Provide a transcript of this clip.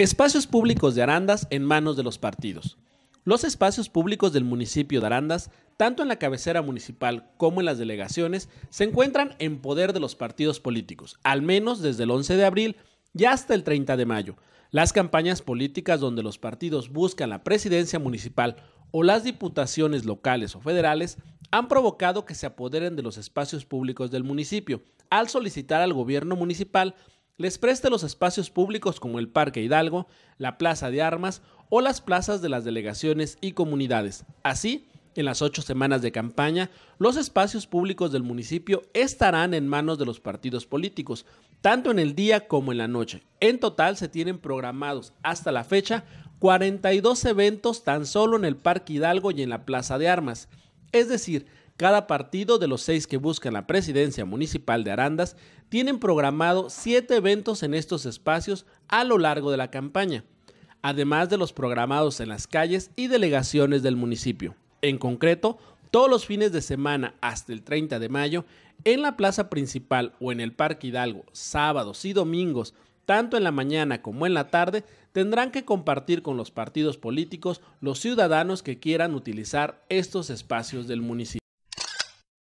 Espacios públicos de Arandas en manos de los partidos. Los espacios públicos del municipio de Arandas, tanto en la cabecera municipal como en las delegaciones, se encuentran en poder de los partidos políticos, al menos desde el 11 de abril y hasta el 30 de mayo. Las campañas políticas donde los partidos buscan la presidencia municipal o las diputaciones locales o federales han provocado que se apoderen de los espacios públicos del municipio al solicitar al gobierno municipal les preste los espacios públicos como el Parque Hidalgo, la Plaza de Armas o las plazas de las delegaciones y comunidades. Así, en las ocho semanas de campaña, los espacios públicos del municipio estarán en manos de los partidos políticos, tanto en el día como en la noche. En total se tienen programados hasta la fecha 42 eventos tan solo en el Parque Hidalgo y en la Plaza de Armas. Es decir, cada partido de los seis que buscan la presidencia municipal de Arandas tienen programado siete eventos en estos espacios a lo largo de la campaña, además de los programados en las calles y delegaciones del municipio. En concreto, todos los fines de semana hasta el 30 de mayo, en la plaza principal o en el Parque Hidalgo, sábados y domingos, tanto en la mañana como en la tarde, tendrán que compartir con los partidos políticos los ciudadanos que quieran utilizar estos espacios del municipio.